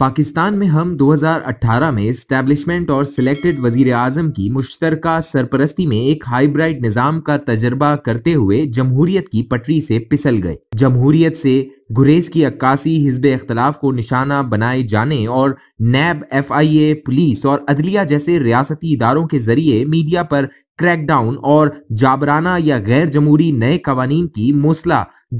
पाकिस्तान में हम 2018 में स्टैब्लिशमेंट और सिलेक्टेड वजीर आजम की मुश्तर सरपरस्ती में एक हाईब्राइड निज़ाम का तजर्बा करते हुए जमहूरियत की पटरी से पिसल गए जमहूरियत से गुरेज की अक्कासी हिजब इख्तलाफ को निशाना बनाए जाने और नैब एफ आई ए पुलिस और अदलिया जैसे रियासती इदारों के जरिए मीडिया पर क्रैकडाउन और जाबराना या गैर जमहूरी नए कवानीन की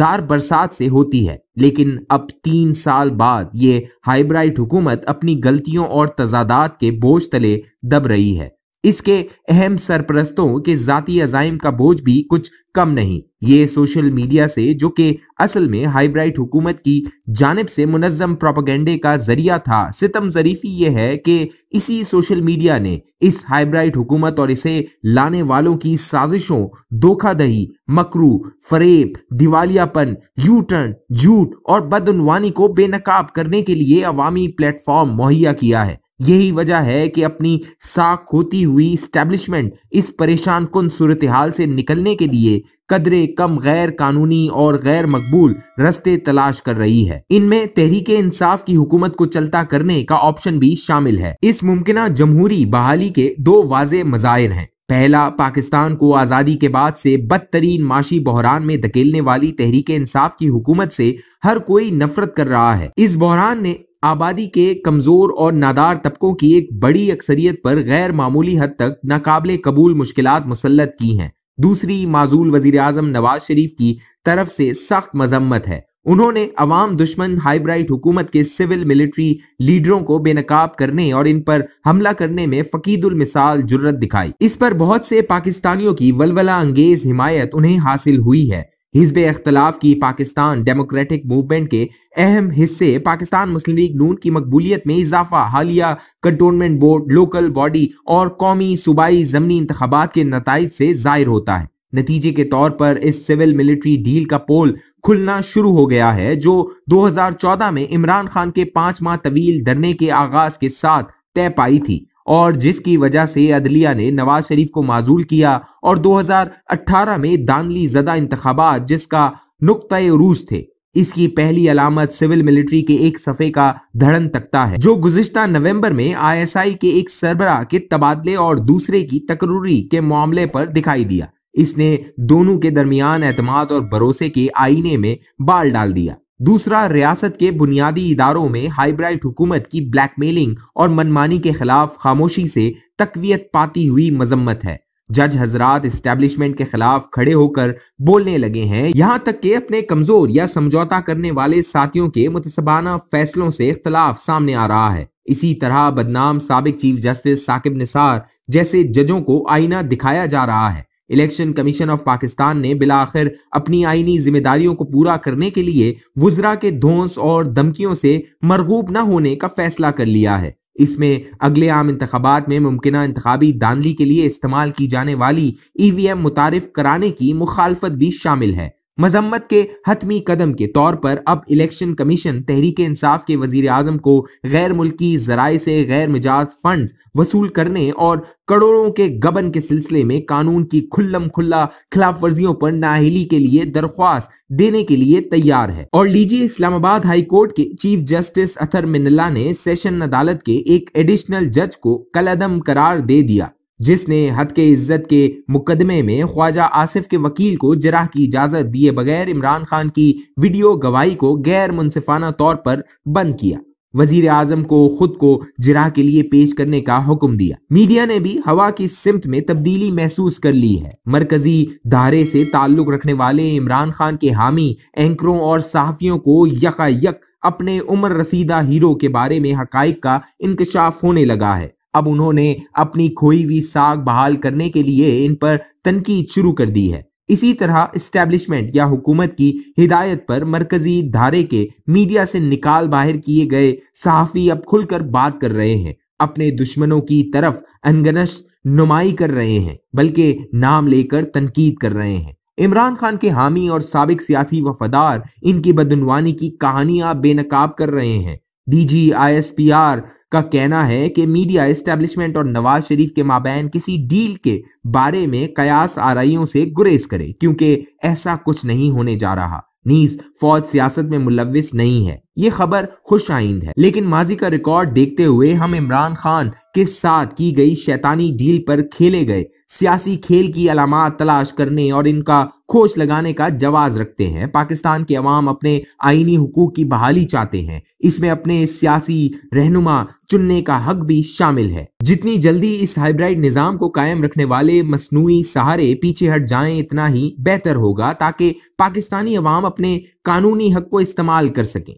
दार बरसात से होती है लेकिन अब तीन साल बाद ये हाइब्राइड हुकूमत अपनी गलतियों और तजादात के बोझ तले दब रही है इसके अहम सरपरस्तों के जाती अजाइम का बोझ भी कुछ कम नहीं ये सोशल मीडिया से जो कि असल में हाइब्राइट हुकूमत की जानब से मुनज़म प्रोपागेंडे का जरिया था सितम जरीफी ये है कि इसी सोशल मीडिया ने इस हाइब्राइट हुकूमत और इसे लाने वालों की साजिशों धोखाधही मकरू फरेब दिवालियापन यू टर्न झूठ और बदनवानी को बेनकाब करने के लिए अवामी प्लेटफॉर्म मुहैया किया है यही वजह है कि अपनी साख होती हुई स्टैब्लिशमेंट इस परेशान कन सूरत हाल से निकलने के लिए कदरे कम गैर कानूनी और गैर मकबूल रस्ते तलाश कर रही है इनमें तहरीक इंसाफ की हुकूमत को चलता करने का ऑप्शन भी शामिल है इस मुमकिन जमहूरी बहाली के दो वाजे मजायर हैं पहला पाकिस्तान को आज़ादी के बाद से बदतरीन माशी बहरान में धकेलने वाली तहरीक इंसाफ की हुकूमत से हर कोई नफरत कर रहा है इस बहरान ने आबादी के कमज़ोर और नादार तबकों की एक बड़ी अक्सरियत पर गैर मामूली हद तक नाकबले कबूल मुश्किल मुसलत की हैं दूसरी माजूल वजी अजम नवाज शरीफ की तरफ से सख्त मजम्मत है उन्होंने अवाम दुश्मन हाईब्राइट हुकूमत के सिविल मिलिट्री लीडरों को बेनकाब करने और इन पर हमला करने में फकीदुल मिसाल जुर्रत दिखाई इस पर बहुत से पाकिस्तानियों की वलवला अंगेज हिमायत उन्हें हासिल हुई है हिजब अख्तलाफ की पाकिस्तान डेमोक्रेटिक मूवमेंट के अहम हिस्से पाकिस्तान मुस्लिम लीग नून की मकबूलियत में इजाफा हालिया कंटोनमेंट बोर्ड लोकल बॉडी और कौमी सूबाई ज़मनी इंतबात के नतज से जाहिर होता है नतीजे के तौर पर इस सिविल मिलिट्री डील का पोल खुलना शुरू हो गया है जो 2014 में इमरान खान के पांच माह तवील धरने के आगाज के साथ तय पाई थी और जिसकी वजह से अदलिया ने नवाज शरीफ को माजूल किया और 2018 में दानली जदा इंतबात जिसका नुकते रूज थे इसकी पहली अलामत सिविल मिलिट्री के एक सफ़े का धड़न तकता है जो गुजशत नवंबर में आईएसआई के एक सरबरा के तबादले और दूसरे की तकरूरी के मामले पर दिखाई दिया इसने दोनों के दरमियान एतमाद और भरोसे के आईने में बाल डाल दिया दूसरा रियासत के बुनियादी इदारों में हाइब्राइड हुकूमत की ब्लैकमेलिंग और मनमानी के खिलाफ खामोशी से तकवीत पाती हुई मजम्मत है जज हजरात इस्टेब्लिशमेंट के खिलाफ खड़े होकर बोलने लगे हैं यहाँ तक के अपने कमजोर या समझौता करने वाले साथियों के मुतसबाना फैसलों से इख्तलाफ सामने आ रहा है इसी तरह बदनाम सबक चीफ जस्टिस साकिब निसार जैसे जजों को आईना दिखाया जा रहा है इलेक्शन कमीशन ऑफ पाकिस्तान ने बिलाखिर अपनी आईनी जिम्मेदारियों को पूरा करने के लिए वजरा के धोंस और धमकियों से मरगूब न होने का फैसला कर लिया है इसमें अगले आम इंतबात में मुमकिन इंतबी दानली के लिए इस्तेमाल की जाने वाली ई वी एम मुतारफ कराने की मुखालफत भी शामिल है मजम्मत के हतमी कदम के तौर पर अब इलेक्शन कमीशन तहरीक इंसाफ के वजीर अजम को गैर मुल्की जराए से गैर मिजाज फंड वसूल करने और करोड़ों के गबन के सिलसिले में कानून की खुल्लम खुल्ला खिलाफ वर्जियों पर नाहली के लिए दरख्वास्त देने के लिए तैयार है और लीजिए इस्लामाबाद हाई कोर्ट के चीफ जस्टिस अथर मिनला ने सेशन अदालत के एक एडिशनल जज को कलदम करार दे दिया जिसने हद के इज्जत के मुकदमे में ख्वाजा आसिफ के वकील को जराह की इजाज़त दिए बगैर इमरान खान की वीडियो गवाही को गैर मुनफाना तौर पर बंद किया वजीर आजम को खुद को जराह के लिए पेश करने का हुक्म दिया मीडिया ने भी हवा की सिमत में तब्दीली महसूस कर ली है मरकजी धारे से ताल्लुक रखने वाले इमरान खान के हामी एंकरों और सहाफियों को यकायक अपने उम्र रसीदा हीरो के बारे में हकाइक का इंकशाफ होने लगा है अब उन्होंने अपनी खोई हुई साग बहाल करने के लिए इन पर तनकीद शुरू कर दी है इसी तरह इस्टेब्लिशमेंट या हुकूमत की हिदायत पर मरकजी धारे के मीडिया से निकाल बाहर किए गए सहाफ़ी अब खुलकर बात कर रहे हैं अपने दुश्मनों की तरफ अनगनश नुमाई कर रहे हैं बल्कि नाम लेकर तनकीद कर रहे हैं इमरान खान के हामी और सबक सियासी वफादार इनकी बदनवानी की कहानियां बेनकाब कर रहे हैं डीजीआईएसपीआर का कहना है कि मीडिया इस्टेब्लिशमेंट और नवाज शरीफ के माबेन किसी डील के बारे में कयास आरइयों से गुरेज करे क्योंकि ऐसा कुछ नहीं होने जा रहा नीज फौज सियासत में मुलविस नहीं है ये खबर खुश आइंद है लेकिन माजी का रिकॉर्ड देखते हुए हम इमरान खान के साथ की गई शैतानी डील पर खेले गए सियासी खेल की अलामत तलाश करने और इनका खोज लगाने का जवाब रखते हैं पाकिस्तान के अवाम अपने आईनी हकूक की बहाली चाहते हैं इसमें अपने सियासी रहनुमा चुनने का हक भी शामिल है जितनी जल्दी इस हाइब्राइड निज़ाम को कायम रखने वाले मसनू सहारे पीछे हट जाएं इतना ही बेहतर होगा ताकि पाकिस्तानी अवाम अपने कानूनी हक को इस्तेमाल कर सकें